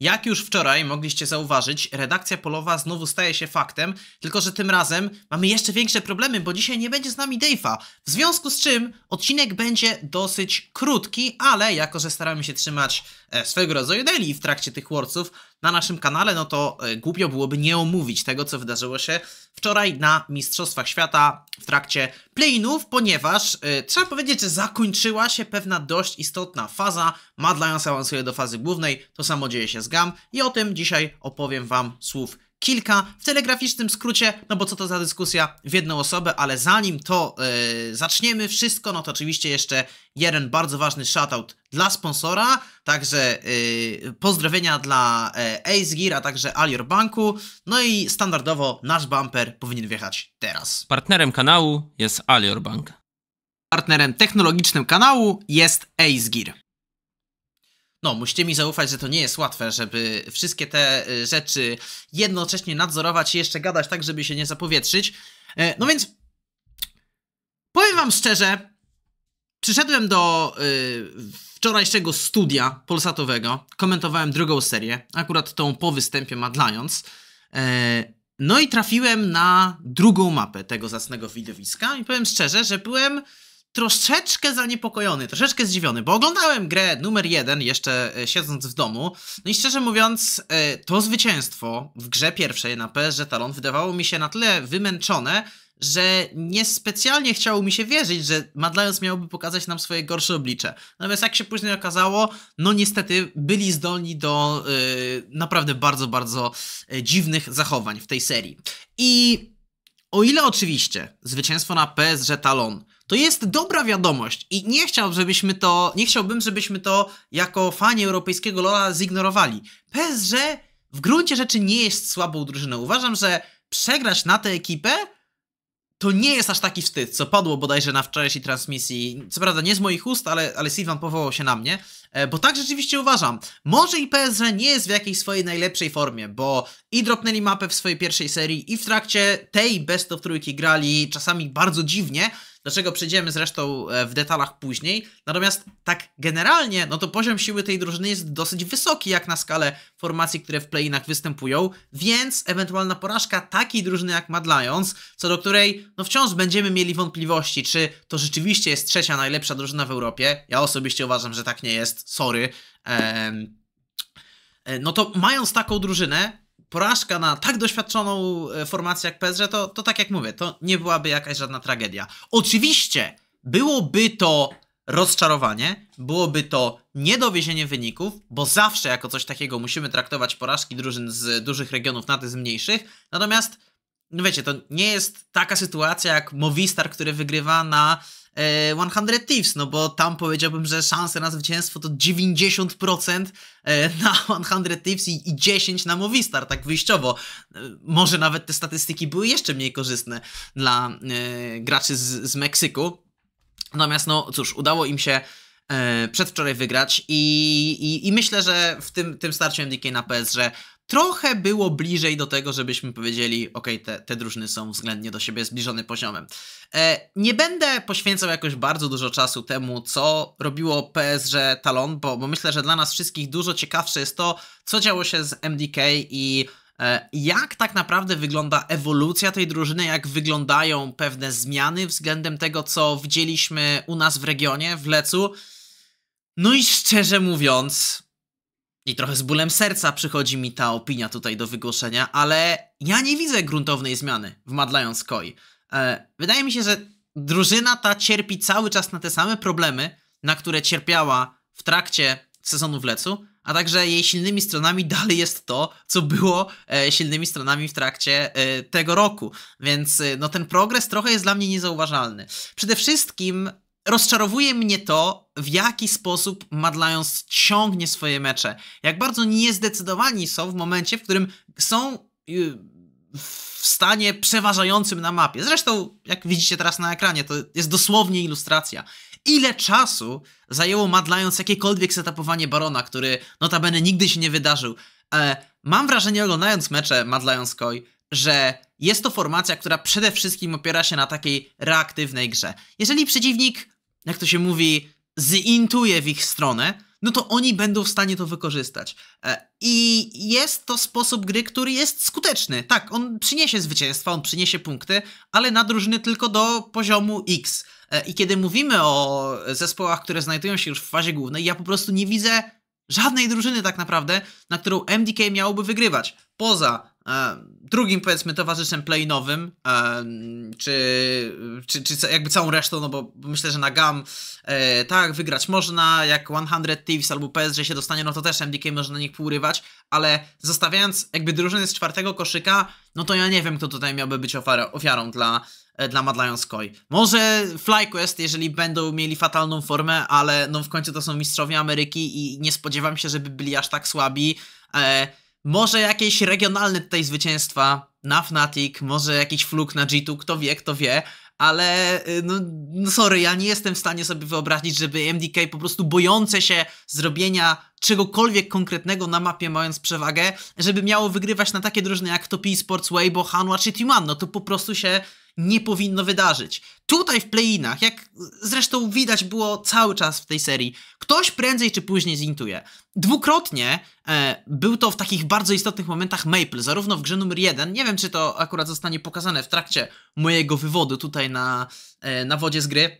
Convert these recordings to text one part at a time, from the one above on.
Jak już wczoraj mogliście zauważyć, redakcja polowa znowu staje się faktem, tylko że tym razem mamy jeszcze większe problemy, bo dzisiaj nie będzie z nami Dave'a. W związku z czym odcinek będzie dosyć krótki, ale jako, że staramy się trzymać e, swego rodzaju daily w trakcie tych worców, na naszym kanale, no to e, głupio byłoby nie omówić tego, co wydarzyło się wczoraj na Mistrzostwach Świata w trakcie play-inów, ponieważ y, trzeba powiedzieć, że zakończyła się pewna dość istotna faza. Mad Lions awansuje do fazy głównej, to samo dzieje się z GAM i o tym dzisiaj opowiem Wam słów kilka, w telegraficznym skrócie, no bo co to za dyskusja w jedną osobę, ale zanim to yy, zaczniemy wszystko, no to oczywiście jeszcze jeden bardzo ważny shoutout dla sponsora, także yy, pozdrowienia dla yy, Ace Gear, a także Alior Banku, no i standardowo nasz bumper powinien wjechać teraz. Partnerem kanału jest Alior Bank. Partnerem technologicznym kanału jest Ace Gear. No, musicie mi zaufać, że to nie jest łatwe, żeby wszystkie te y, rzeczy jednocześnie nadzorować i jeszcze gadać tak, żeby się nie zapowietrzyć. E, no więc, powiem wam szczerze, przyszedłem do y, wczorajszego studia polsatowego, komentowałem drugą serię, akurat tą po występie Mad Lions. E, no i trafiłem na drugą mapę tego zacnego widowiska i powiem szczerze, że byłem troszeczkę zaniepokojony, troszeczkę zdziwiony, bo oglądałem grę numer jeden jeszcze e, siedząc w domu. No i szczerze mówiąc, e, to zwycięstwo w grze pierwszej na PSG Talon wydawało mi się na tyle wymęczone, że niespecjalnie chciało mi się wierzyć, że Madlions miałby pokazać nam swoje gorsze oblicze. Natomiast jak się później okazało, no niestety byli zdolni do yy, naprawdę bardzo, bardzo dziwnych zachowań w tej serii. I o ile oczywiście zwycięstwo na PSG Talon to jest dobra wiadomość i nie chciałbym, żebyśmy to, nie chciałbym, żebyśmy to jako fani europejskiego Lola zignorowali. PSG w gruncie rzeczy nie jest słabą drużyną. Uważam, że przegrać na tę ekipę to nie jest aż taki wstyd, co padło bodajże na wczorajszej transmisji. Co prawda nie z moich ust, ale, ale Silvan powołał się na mnie, e, bo tak rzeczywiście uważam. Może i PSG nie jest w jakiejś swojej najlepszej formie, bo i dropnęli mapę w swojej pierwszej serii, i w trakcie tej best of trójki grali czasami bardzo dziwnie, do czego przejdziemy zresztą e, w detalach później. Natomiast tak generalnie, no to poziom siły tej drużyny jest dosyć wysoki jak na skalę formacji, które w playinach występują, więc ewentualna porażka takiej drużyny jak Mad Lions, co do której no wciąż będziemy mieli wątpliwości, czy to rzeczywiście jest trzecia najlepsza drużyna w Europie. Ja osobiście uważam, że tak nie jest, sorry. Ehm, no to mając taką drużynę, porażka na tak doświadczoną e, formację jak PSG, to, to tak jak mówię, to nie byłaby jakaś żadna tragedia. Oczywiście byłoby to rozczarowanie, byłoby to niedowiezienie wyników, bo zawsze jako coś takiego musimy traktować porażki drużyn z dużych regionów na te z mniejszych, natomiast no wiecie, to nie jest taka sytuacja jak Movistar, który wygrywa na 100 e, Thieves, no bo tam powiedziałbym, że szanse na zwycięstwo to 90% e, na 100 Thieves i, 10 na Movistar, tak wyjściowo. E, może nawet te statystyki były jeszcze mniej korzystne dla graczy z, z Meksyku. Natomiast no cóż, udało im się przedwczoraj wygrać i, i, i myślę, że w tym, tym starciu MDK na PS, że trochę było bliżej do tego, żebyśmy powiedzieli, ok, te, te drużyny są względnie do siebie zbliżone poziomem. E, nie będę poświęcał jakoś bardzo dużo czasu temu, co robiło PSG Talon, bo, bo myślę, że dla nas wszystkich dużo ciekawsze jest to, co działo się z MDK i e, jak tak naprawdę wygląda ewolucja tej drużyny, jak wyglądają pewne zmiany względem tego, co widzieliśmy u nas w regionie, w Lecu. No i szczerze mówiąc, i trochę z bólem serca przychodzi mi ta opinia tutaj do wygłoszenia, ale ja nie widzę gruntownej zmiany w Mad Lions Koi. E, wydaje mi się, że drużyna ta cierpi cały czas na te same problemy, na które cierpiała w trakcie sezonu w Lecu, a także jej silnymi stronami dalej jest to, co było e, silnymi stronami w trakcie e, tego roku. Więc e, no, ten progres trochę jest dla mnie niezauważalny. Przede wszystkim rozczarowuje mnie to, w jaki sposób Mad Lions ciągnie swoje mecze. Jak bardzo niezdecydowani są w momencie, w którym są y, w stanie przeważającym na mapie. Zresztą, jak widzicie teraz na ekranie, to jest dosłownie ilustracja. Ile czasu zajęło Mad Lions jakiekolwiek setupowanie Barona, który notabene nigdy się nie wydarzył. E, mam wrażenie, oglądając mecze Mad Lions Koi, że jest to formacja, która przede wszystkim opiera się na takiej reaktywnej grze. Jeżeli przeciwnik jak to się mówi, zintuje w ich stronę, no to oni będą w stanie to wykorzystać. E, I jest to sposób gry, który jest skuteczny. Tak, on przyniesie zwycięstwa, on przyniesie punkty, ale na drużyny tylko do poziomu X. E, I kiedy mówimy o zespołach, które znajdują się już w fazie głównej, ja po prostu nie widzę żadnej drużyny tak naprawdę, na którą MDK miałoby wygrywać. Poza E, drugim powiedzmy towarzyszem playnowym, e, czy, czy, czy jakby całą resztą, no bo myślę, że na GAM e, tak, wygrać można, jak 100 Thieves albo PSG się dostanie, no to też MDK może na nich pourywać, ale zostawiając jakby drużyny z czwartego koszyka, no to ja nie wiem, kto tutaj miałby być ofiarą, ofiarą dla, dla Mad Lions Koi. Może FlyQuest, jeżeli będą mieli fatalną formę, ale no w końcu to są mistrzowie Ameryki i nie spodziewam się, żeby byli aż tak słabi. E, może jakieś regionalne tutaj zwycięstwa na Fnatic, może jakiś fluk na G2, kto wie, kto wie, ale y, no, no sorry, ja nie jestem w stanie sobie wyobrazić, żeby MDK po prostu bojące się zrobienia czegokolwiek konkretnego na mapie mając przewagę, żeby miało wygrywać na takie drużyny jak Topi Sports, Weibo, Hanwha czy Timan. No to po prostu się nie powinno wydarzyć. Tutaj w playinach, jak zresztą widać było cały czas w tej serii, ktoś prędzej czy później zintuje. Dwukrotnie e, był to w takich bardzo istotnych momentach Maple, zarówno w grze numer jeden. nie wiem czy to akurat zostanie pokazane w trakcie mojego wywodu tutaj na, e, na wodzie z gry,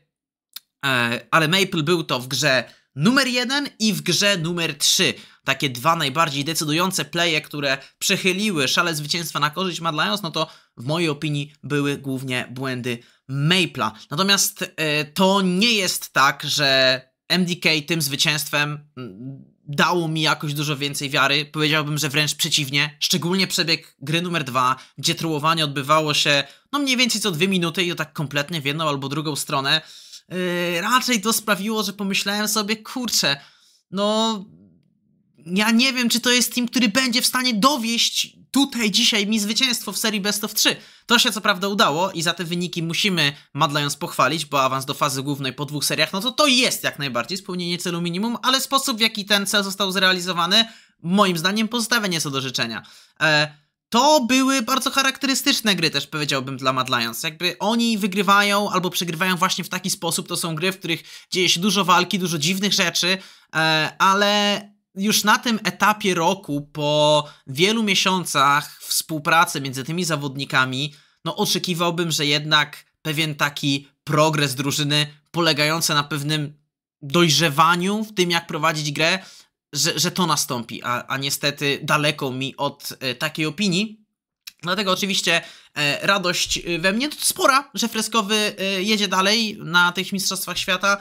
e, ale Maple był to w grze numer 1 i w grze numer 3. Takie dwa najbardziej decydujące playe, które przechyliły szale zwycięstwa na korzyść Mad Lions, no to w mojej opinii były głównie błędy Maple'a. Natomiast e, to nie jest tak, że MDK tym zwycięstwem mm, dało mi jakoś dużo więcej wiary. Powiedziałbym, że wręcz przeciwnie. Szczególnie przebieg gry numer dwa, gdzie trułowanie odbywało się no mniej więcej co dwie minuty i to tak kompletnie w jedną albo drugą stronę. Yy, raczej to sprawiło, że pomyślałem sobie, kurczę, no ja nie wiem, czy to jest team, który będzie w stanie dowieść tutaj dzisiaj mi zwycięstwo w serii Best of 3. To się co prawda udało i za te wyniki musimy Mad Lions pochwalić, bo awans do fazy głównej po dwóch seriach, no to to jest jak najbardziej spełnienie celu minimum, ale sposób w jaki ten cel został zrealizowany, moim zdaniem pozostawia nieco do życzenia. E, to były bardzo charakterystyczne gry też powiedziałbym dla Mad Lions. Jakby oni wygrywają albo przegrywają właśnie w taki sposób. To są gry, w których dzieje się dużo walki, dużo dziwnych rzeczy, e, ale już na tym etapie roku, po wielu miesiącach współpracy między tymi zawodnikami, no oczekiwałbym, że jednak pewien taki progres drużyny polegający na pewnym dojrzewaniu w tym, jak prowadzić grę, że, że to nastąpi, a, a niestety daleko mi od e, takiej opinii. Dlatego oczywiście e, radość e, we mnie to spora, że freskowy e, jedzie dalej na tych mistrzostwach świata.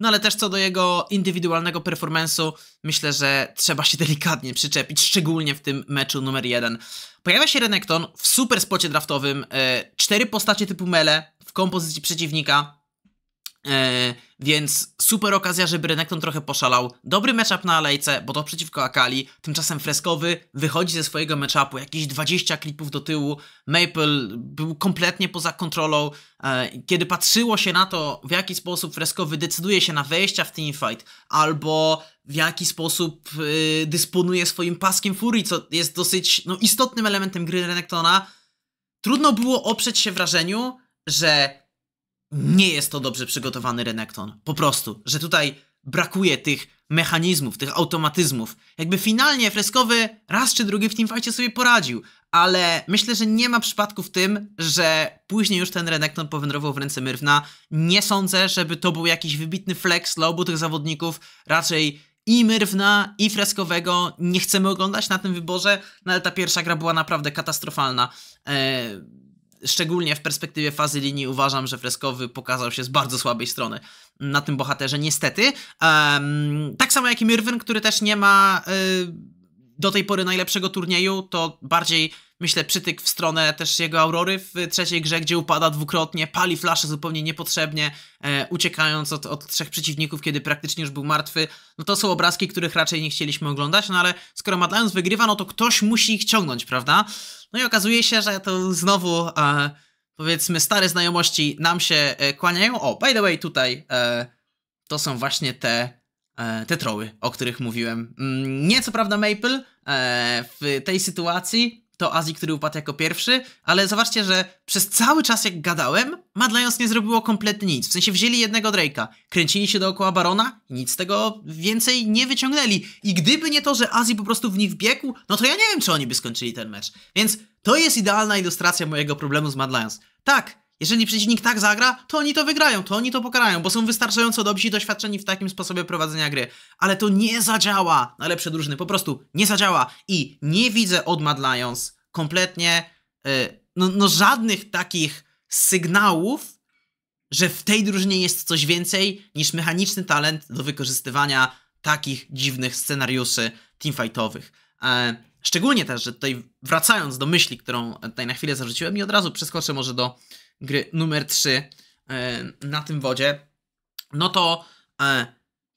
No ale też co do jego indywidualnego performance'u, myślę, że trzeba się delikatnie przyczepić, szczególnie w tym meczu numer jeden. Pojawia się Renekton w super spocie draftowym, e, cztery postacie typu mele w kompozycji przeciwnika, E, więc super okazja, żeby Renekton trochę poszalał. Dobry matchup na alejce, bo to przeciwko Akali. Tymczasem freskowy wychodzi ze swojego matchupu jakieś 20 klipów do tyłu. Maple był kompletnie poza kontrolą. E, kiedy patrzyło się na to, w jaki sposób freskowy decyduje się na wejścia w teamfight, albo w jaki sposób e, dysponuje swoim paskiem furii, co jest dosyć no, istotnym elementem gry Renektona, trudno było oprzeć się wrażeniu, że nie jest to dobrze przygotowany Renekton. Po prostu, że tutaj brakuje tych mechanizmów, tych automatyzmów. Jakby finalnie freskowy raz czy drugi w teamfightie sobie poradził, ale myślę, że nie ma przypadku w tym, że później już ten Renekton powędrował w ręce Myrwna. Nie sądzę, żeby to był jakiś wybitny flex dla obu tych zawodników. Raczej i Myrwna, i Freskowego nie chcemy oglądać na tym wyborze, no ale ta pierwsza gra była naprawdę katastrofalna. Eee szczególnie w perspektywie fazy linii uważam, że freskowy pokazał się z bardzo słabej strony na tym bohaterze, niestety. Um, tak samo jak i Mirwyn, który też nie ma y, do tej pory najlepszego turnieju, to bardziej myślę, przytyk w stronę też jego Aurory w trzeciej grze, gdzie upada dwukrotnie, pali flasze zupełnie niepotrzebnie, e, uciekając od, od trzech przeciwników, kiedy praktycznie już był martwy. No to są obrazki, których raczej nie chcieliśmy oglądać, no ale skoro Mad wygrywa, no to ktoś musi ich ciągnąć, prawda? No i okazuje się, że to znowu... E, powiedzmy, stare znajomości nam się e, kłaniają. O, by the way, tutaj e, to są właśnie te, e, te troły, o których mówiłem. Mm, nie co prawda Maple e, w tej sytuacji, to Azji, który upadł jako pierwszy, ale zobaczcie, że przez cały czas jak gadałem, Mad Lions nie zrobiło kompletnie nic. W sensie wzięli jednego Drake'a, kręcili się dookoła Barona i nic z tego więcej nie wyciągnęli. I gdyby nie to, że Azji po prostu w nich wbiegł, no to ja nie wiem, czy oni by skończyli ten mecz. Więc to jest idealna ilustracja mojego problemu z Mad Lions. Tak, jeżeli przeciwnik tak zagra, to oni to wygrają, to oni to pokarają, bo są wystarczająco dobrzy i doświadczeni w takim sposobie prowadzenia gry. Ale to nie zadziała na lepsze drużyny, po prostu nie zadziała. I nie widzę od Mad Lions kompletnie yy, no, no żadnych takich sygnałów, że w tej drużynie jest coś więcej niż mechaniczny talent do wykorzystywania takich dziwnych scenariuszy teamfightowych. E, szczególnie też, że tutaj wracając do myśli, którą tutaj na chwilę zarzuciłem i od razu przeskoczę może do gry numer 3 e, na tym wodzie, no to e,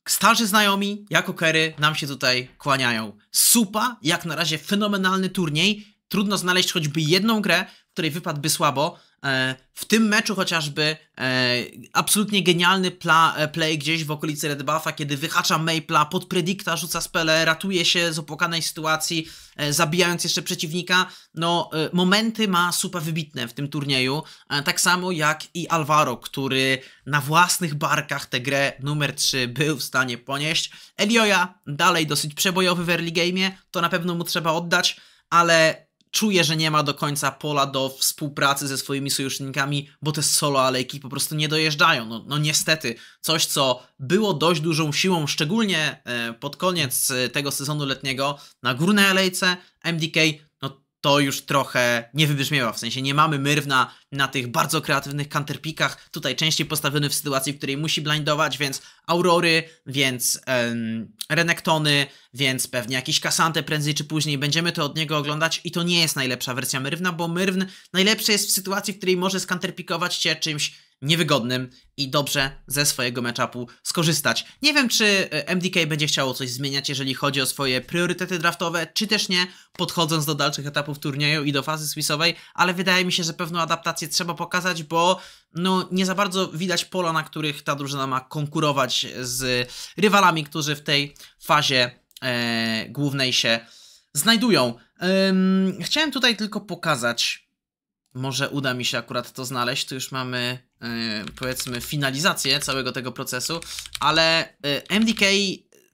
starzy znajomi jako kery nam się tutaj kłaniają. Supa, jak na razie fenomenalny turniej. Trudno znaleźć choćby jedną grę, w której wypadłby słabo. E, w tym meczu chociażby e, absolutnie genialny e, play gdzieś w okolicy Red Buffa, kiedy wyhacza Maple'a, pod predikta rzuca spele, ratuje się z opłakanej sytuacji, zabijając jeszcze przeciwnika. No, momenty ma super wybitne w tym turnieju, tak samo jak i Alvaro, który na własnych barkach tę grę numer 3 był w stanie ponieść. Elioja dalej dosyć przebojowy w early game'ie, to na pewno mu trzeba oddać, ale czuje, że nie ma do końca pola do współpracy ze swoimi sojusznikami, bo te solo alejki po prostu nie dojeżdżają. No, no niestety, coś co było dość dużą siłą, szczególnie e, pod koniec e, tego sezonu letniego na górnej alejce MDK to już trochę nie wybrzmiewa, w sensie nie mamy Myrwna na tych bardzo kreatywnych counterpikach, tutaj częściej postawiony w sytuacji, w której musi blindować, więc Aurory, więc Renektony, więc pewnie jakiś Kasante prędzej czy później, będziemy to od niego oglądać i to nie jest najlepsza wersja Myrwna, bo Myrwn najlepszy jest w sytuacji, w której może skanterpikować cię czymś niewygodnym i dobrze ze swojego matchupu skorzystać. Nie wiem, czy e, MDK będzie chciało coś zmieniać, jeżeli chodzi o swoje priorytety draftowe, czy też nie, podchodząc do dalszych etapów turnieju i do fazy swissowej, ale wydaje mi się, że pewną adaptację trzeba pokazać, bo no, nie za bardzo widać pola, na których ta drużyna ma konkurować z rywalami, którzy w tej fazie e, głównej się znajdują. chciałem tutaj tylko pokazać może uda mi się akurat to znaleźć. Tu już mamy, yy, powiedzmy, finalizację całego tego procesu, ale yy, e, MDK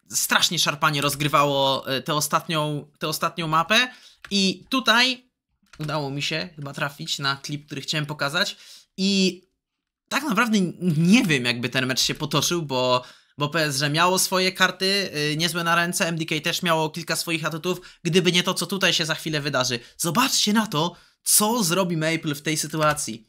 strasznie szarpanie rozgrywało yy, tę ostatnią, tę ostatnią mapę i tutaj udało mi się chyba trafić na klip, który chciałem pokazać i tak naprawdę nie wiem, jakby ten mecz się potoczył, bo bo PSG miało swoje karty yy, niezłe na ręce, MDK też miało kilka swoich atutów, gdyby nie to, co tutaj się za chwilę wydarzy. Zobaczcie na to, co zrobi Maple w tej sytuacji.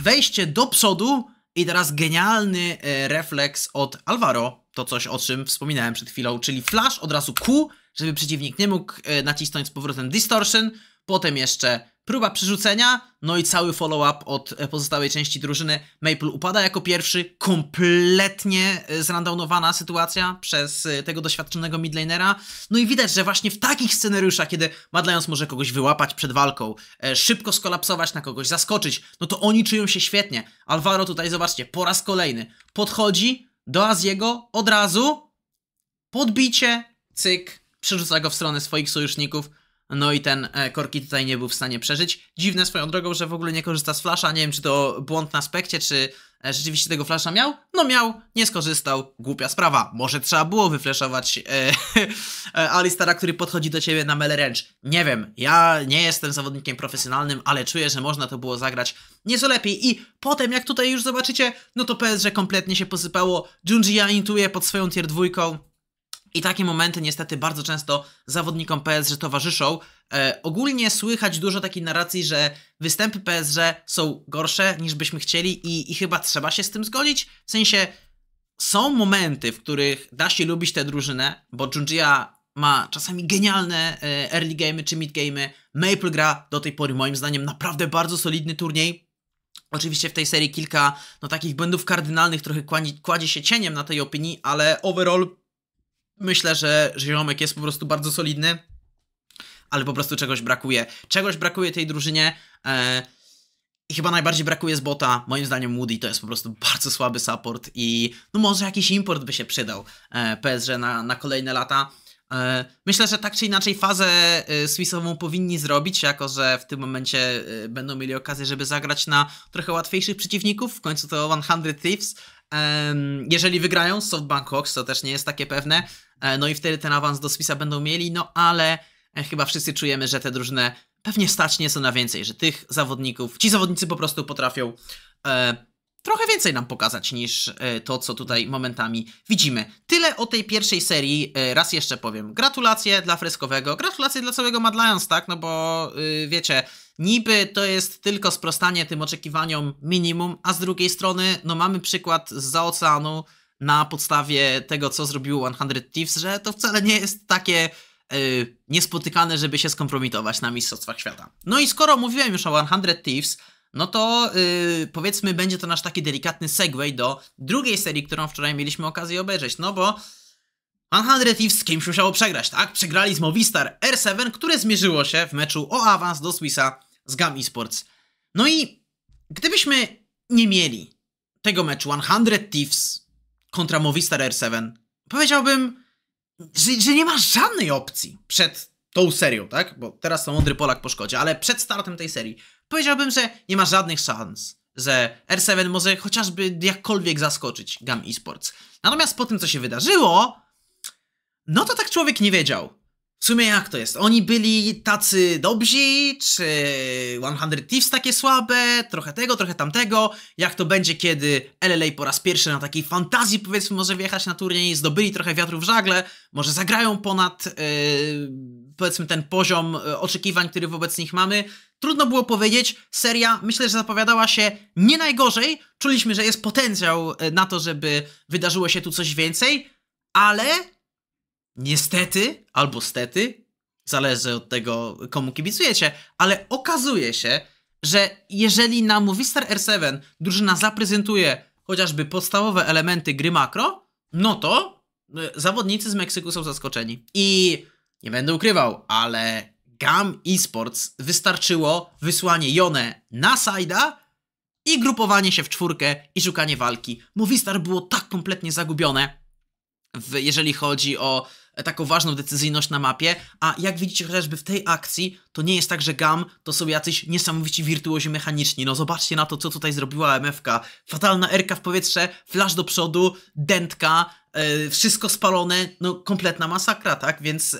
Wejście do przodu i teraz genialny e, refleks od Alvaro, to coś o czym wspominałem przed chwilą, czyli flash od razu Q, żeby przeciwnik nie mógł e, nacisnąć z powrotem distortion, Potem jeszcze próba przerzucenia, no i cały follow-up od e, pozostałej części drużyny. Maple upada jako pierwszy, kompletnie e, zrandownowana sytuacja przez e, tego doświadczonego midlanera. No i widać, że właśnie w takich scenariuszach, kiedy Mad Lions może kogoś wyłapać przed walką, szybko skolapsować na kogoś, zaskoczyć, no to oni czują się świetnie. Alvaro tutaj, zobaczcie, po raz kolejny podchodzi do Aziego od razu, podbicie, cyk, przerzuca go w stronę swoich sojuszników, no i ten e, Korki tutaj nie był w stanie przeżyć. Dziwne swoją drogą, że w ogóle nie korzysta z flasza. Nie wiem, czy to błąd na aspekcie, czy e, rzeczywiście tego flasza miał? No miał, nie skorzystał. Głupia sprawa. Może trzeba było wyfleszować e, e, Alistara, który podchodzi do ciebie na melee range. Nie wiem, ja nie jestem zawodnikiem profesjonalnym, ale czuję, że można to było zagrać nieco lepiej. I potem, jak tutaj już zobaczycie, no to że kompletnie się posypało. Junji intuje pod swoją tier dwójką i takie momenty niestety bardzo często zawodnikom PSG towarzyszą. E, ogólnie słychać dużo takiej narracji, że występy PSG są gorsze niż byśmy chcieli i, i chyba trzeba się z tym zgodzić. W sensie są momenty, w których da się lubić tę drużynę, bo Junjia ma czasami genialne e, early gamey czy mid gamey. Maple gra do tej pory moim zdaniem naprawdę bardzo solidny turniej. Oczywiście w tej serii kilka no, takich błędów kardynalnych trochę kładzie, kładzie się cieniem na tej opinii, ale overall myślę, że, że Ziomek jest po prostu bardzo solidny, ale po prostu czegoś brakuje. Czegoś brakuje tej drużynie. E, i chyba najbardziej brakuje z bota. Moim zdaniem Moody to jest po prostu bardzo słaby support i no może jakiś import by się przydał e, PSG na, na kolejne lata. E, myślę, że tak czy inaczej fazę e, Swissową powinni zrobić, jako że w tym momencie e, będą mieli okazję, żeby zagrać na trochę łatwiejszych przeciwników. W końcu to 100 Thieves, jeżeli wygrają z SoftBank Hawks, to też nie jest takie pewne, e, no i wtedy ten awans do spisa będą mieli, no ale e, chyba wszyscy czujemy, że te drużyny pewnie stać nieco na więcej, że tych zawodników, ci zawodnicy po prostu potrafią e, trochę więcej nam pokazać niż to, co tutaj momentami widzimy. Tyle o tej pierwszej serii. Raz jeszcze powiem, gratulacje dla Freskowego, gratulacje dla całego Mad Lions, tak? No bo y, wiecie, Niby to jest tylko sprostanie tym oczekiwaniom minimum, a z drugiej strony, no mamy przykład z oceanu na podstawie tego, co zrobił 100 Thieves, że to wcale nie jest takie yy, niespotykane, żeby się skompromitować na Mistrzostwach Świata. No i skoro mówiłem już o 100 Thieves, no to yy, powiedzmy będzie to nasz taki delikatny segue do drugiej serii, którą wczoraj mieliśmy okazję obejrzeć, no bo 100 Thieves z kimś musiało przegrać, tak? Przegrali z Movistar R7, które zmierzyło się w meczu o awans do Swissa z Gam Esports. No i gdybyśmy nie mieli tego meczu 100 Thieves kontra Movistar R7, powiedziałbym, że, że, nie ma żadnej opcji przed tą serią, tak? Bo teraz to mądry Polak po szkodzie, ale przed startem tej serii powiedziałbym, że nie ma żadnych szans, że R7 może chociażby jakkolwiek zaskoczyć Gam Esports. Natomiast po tym, co się wydarzyło, no to tak człowiek nie wiedział. W sumie jak to jest? Oni byli tacy dobrzy, czy 100 Thieves takie słabe, trochę tego, trochę tamtego. Jak to będzie, kiedy LLA po raz pierwszy na takiej fantazji, powiedzmy, może wjechać na turniej, zdobyli trochę wiatru w żagle, może zagrają ponad, yy, powiedzmy, ten poziom e, oczekiwań, który wobec nich mamy. Trudno było powiedzieć, seria myślę, że zapowiadała się nie najgorzej. Czuliśmy, że jest potencjał e, na to, żeby wydarzyło się tu coś więcej, ale niestety albo stety, zależy od tego, komu kibicujecie, ale okazuje się, że jeżeli na Movistar R7 drużyna zaprezentuje chociażby podstawowe elementy gry makro, no to e, zawodnicy z Meksyku są zaskoczeni. I nie będę ukrywał, ale GAM Esports wystarczyło wysłanie Jone na Saida i grupowanie się w czwórkę i szukanie walki. Movistar było tak kompletnie zagubione, w, jeżeli chodzi o taką ważną decyzyjność na mapie, a jak widzicie chociażby w tej akcji, to nie jest tak, że GAM to są jacyś niesamowici wirtuozi mechaniczni. No zobaczcie na to, co tutaj zrobiła MFK. Fatalna erka w powietrze, flash do przodu, dętka, Yy, e, wszystko spalone, no kompletna masakra, tak? Więc yy,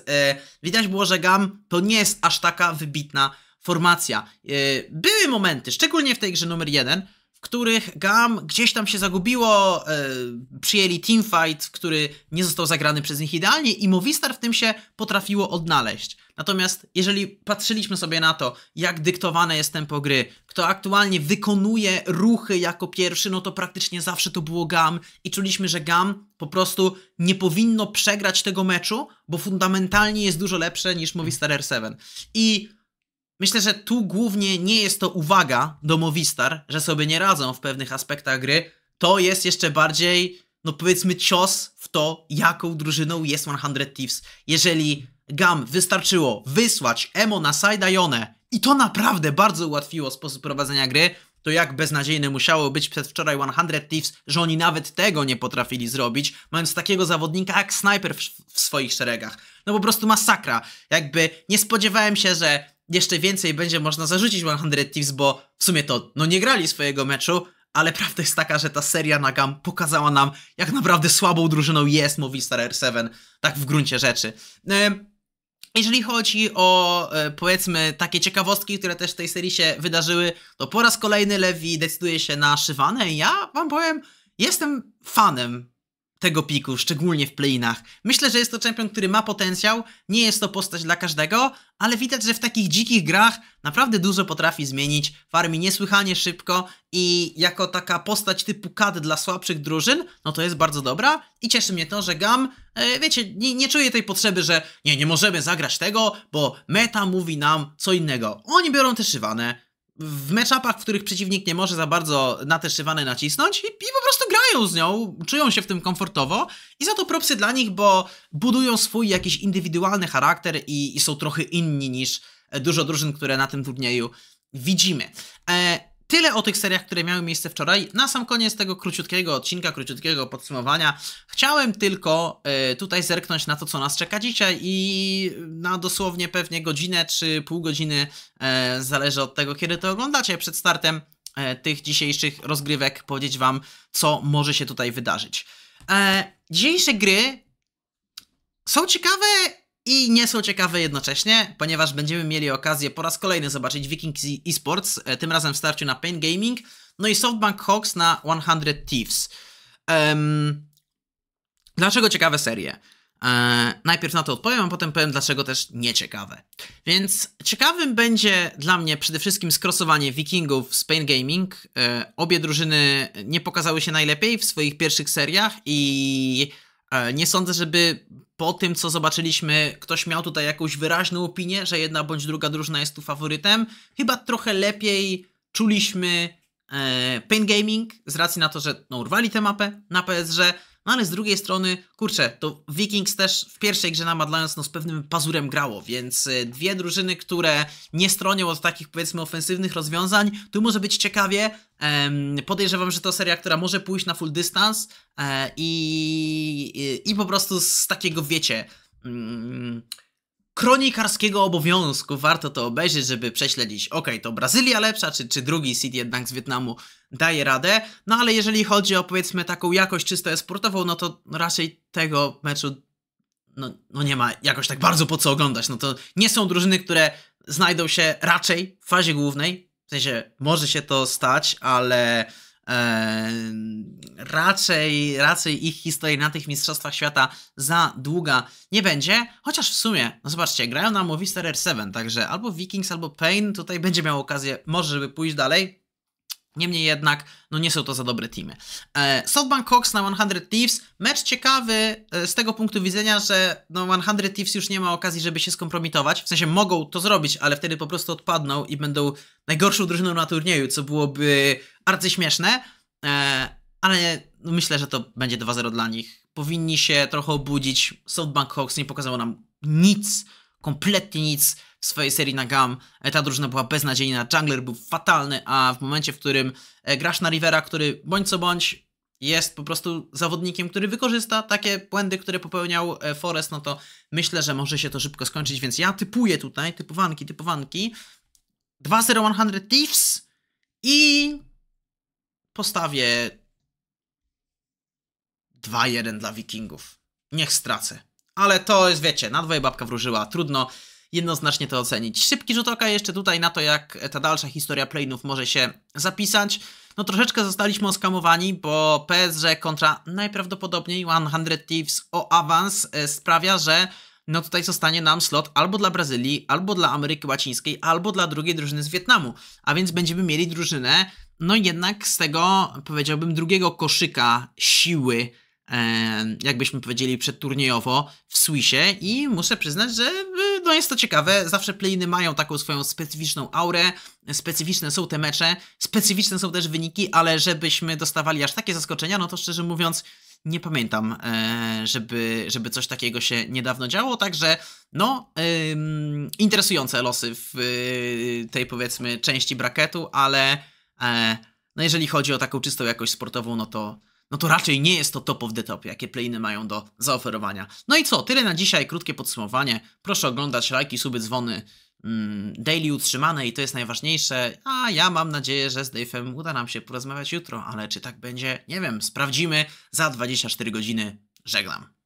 widać było, że GAM to nie jest aż taka wybitna formacja. Yy, były momenty, szczególnie w tej grze numer jeden których Gam gdzieś tam się zagubiło, e, przyjęli teamfight, który nie został zagrany przez nich idealnie i Movistar w tym się potrafiło odnaleźć. Natomiast jeżeli patrzyliśmy sobie na to, jak dyktowane jest tempo gry, kto aktualnie wykonuje ruchy jako pierwszy, no to praktycznie zawsze to było Gam i czuliśmy, że Gam po prostu nie powinno przegrać tego meczu, bo fundamentalnie jest dużo lepsze niż Movistar R7. I Myślę, że tu głównie nie jest to uwaga movistar, że sobie nie radzą w pewnych aspektach gry. To jest jeszcze bardziej, no powiedzmy, cios w to, jaką drużyną jest 100 Thieves. Jeżeli Gam wystarczyło wysłać Emo na side Ione i to naprawdę bardzo ułatwiło sposób prowadzenia gry, to jak beznadziejne musiało być przedwczoraj 100 Thieves, że oni nawet tego nie potrafili zrobić, mając takiego zawodnika jak Sniper w, w swoich szeregach. No po prostu masakra. Jakby nie spodziewałem się, że jeszcze więcej będzie można zarzucić 100 Thieves, bo w sumie to no nie grali swojego meczu, ale prawda jest taka, że ta seria na GAM pokazała nam, jak naprawdę słabą drużyną jest Movistar R7, tak w gruncie rzeczy. Jeżeli chodzi o, e, powiedzmy, takie ciekawostki, które też w tej serii się wydarzyły, to po raz kolejny Levi decyduje się na Szywanę ja wam powiem, jestem fanem tego piku, szczególnie w playinach. Myślę, że jest to czempion, który ma potencjał, nie jest to postać dla każdego, ale widać, że w takich dzikich grach naprawdę dużo potrafi zmienić, farmi niesłychanie szybko i jako taka postać typu kad dla słabszych drużyn, no to jest bardzo dobra i cieszy mnie to, że Gam, e, wiecie, nie, nie czuje tej potrzeby, że nie, nie możemy zagrać tego, bo meta mówi nam co innego. Oni biorą te szywane, w meczapach, w których przeciwnik nie może za bardzo na te szywane nacisnąć i, i po prostu grają grają z nią, czują się w tym komfortowo i za to propsy dla nich, bo budują swój jakiś indywidualny charakter i, i są trochę inni niż e, dużo drużyn, które na tym turnieju widzimy. E, tyle o tych seriach, które miały miejsce wczoraj. Na sam koniec tego króciutkiego odcinka, króciutkiego podsumowania, chciałem tylko e, tutaj zerknąć na to, co nas czeka dzisiaj i na dosłownie pewnie godzinę czy pół godziny, y, zależy od tego, kiedy to oglądacie, przed startem E, tych dzisiejszych rozgrywek, powiedzieć wam, co może się tutaj wydarzyć. E, dzisiejsze gry są ciekawe i nie są ciekawe jednocześnie, ponieważ będziemy mieli okazję po raz kolejny zobaczyć Vikings Esports, e, tym razem w starciu na Pain Gaming, no i SoftBank Hawks na 100 Thieves. Um, dlaczego ciekawe serie? E, najpierw na to odpowiem, a potem powiem, dlaczego też nieciekawe. Więc ciekawym będzie dla mnie przede wszystkim skrosowanie Wikingów z Pain Gaming. E, obie drużyny nie pokazały się najlepiej w swoich pierwszych seriach i e, nie sądzę, żeby po tym, co zobaczyliśmy, ktoś miał tutaj jakąś wyraźną opinię, że jedna bądź druga drużyna jest tu faworytem. Chyba trochę lepiej czuliśmy Pain Gaming z racji na to, że no, urwali tę mapę na PSG no ale z drugiej strony, kurczę, to Vikings też w pierwszej grze na Madlands no, z pewnym pazurem grało, więc y, dwie drużyny, które nie stronią od takich powiedzmy ofensywnych rozwiązań, tu może być ciekawie. Podejrzewam, że to seria, która może pójść na full distance i, i, i po prostu z takiego wiecie. Mm, kronikarskiego obowiązku. Warto to obejrzeć, żeby prześledzić, ok, to Brazylia lepsza, czy, czy drugi City jednak z Wietnamu daje radę. No ale jeżeli chodzi o powiedzmy taką jakość czysto sportową, no to raczej tego meczu no, no nie ma jakoś tak bardzo po co oglądać. No to nie są drużyny, które znajdą się raczej w fazie głównej. W sensie może się to stać, ale raczej, raczej ich historia na tych Mistrzostwach Świata za długa nie będzie, chociaż w sumie, no zobaczcie, grają na Movistar R7, także albo Vikings, albo Pain tutaj będzie miał okazję, może żeby pójść dalej, Niemniej jednak, no nie są to za dobre teamy. E, SoftBank Cox na 100 Thieves. Mecz ciekawy e, z tego punktu widzenia, że no 100 Thieves już nie ma okazji, żeby się skompromitować. W sensie mogą to zrobić, ale wtedy po prostu odpadną i będą najgorszą drużyną na turnieju, co byłoby arcyśmieszne, e, ale myślę, że to będzie 2-0 dla nich. Powinni się trochę obudzić. SoftBank Hawks nie pokazało nam nic, kompletnie nic w swojej serii na gam. E, ta drużyna była beznadziejna, jungler był fatalny, a w momencie, w którym e, grasz na Rivera, który bądź co bądź jest po prostu zawodnikiem, który wykorzysta takie błędy, które popełniał Forest, no to myślę, że może się to szybko skończyć, więc ja typuję tutaj, typowanki, typowanki. 2-0 100 Thieves i postawię 2-1 dla Wikingów. Niech stracę. Ale to jest, wiecie, na dwoje babka wróżyła. Trudno jednoznacznie to ocenić. Szybki rzut oka jeszcze tutaj na to, jak ta dalsza historia playnów może się zapisać. No troszeczkę zostaliśmy oskamowani, bo PSG kontra najprawdopodobniej 100 Thieves o awans e, sprawia, że no tutaj zostanie nam slot albo dla Brazylii, albo dla Ameryki Łacińskiej, albo dla drugiej drużyny z Wietnamu. A więc będziemy mieli drużynę no jednak z tego, powiedziałbym, drugiego koszyka siły, e, jakbyśmy powiedzieli przedturniejowo, w Swissie i muszę przyznać, że y, no jest to ciekawe. Zawsze playiny mają taką swoją specyficzną aurę, specyficzne są te mecze, specyficzne są też wyniki, ale żebyśmy dostawali aż takie zaskoczenia, no to szczerze mówiąc, nie pamiętam, e, żeby, żeby coś takiego się niedawno działo, także no, interesujące losy w y, tej powiedzmy części braketu, ale E, no jeżeli chodzi o taką czystą jakość sportową, no to, no to raczej nie jest to top of the top, jakie playiny mają do zaoferowania. No i co, tyle na dzisiaj, krótkie podsumowanie. Proszę oglądać lajki, suby, dzwony, mm, daily utrzymane i to jest najważniejsze. A ja mam nadzieję, że z Dave'em uda nam się porozmawiać jutro, ale czy tak będzie, nie wiem, sprawdzimy za 24 godziny. Żegnam.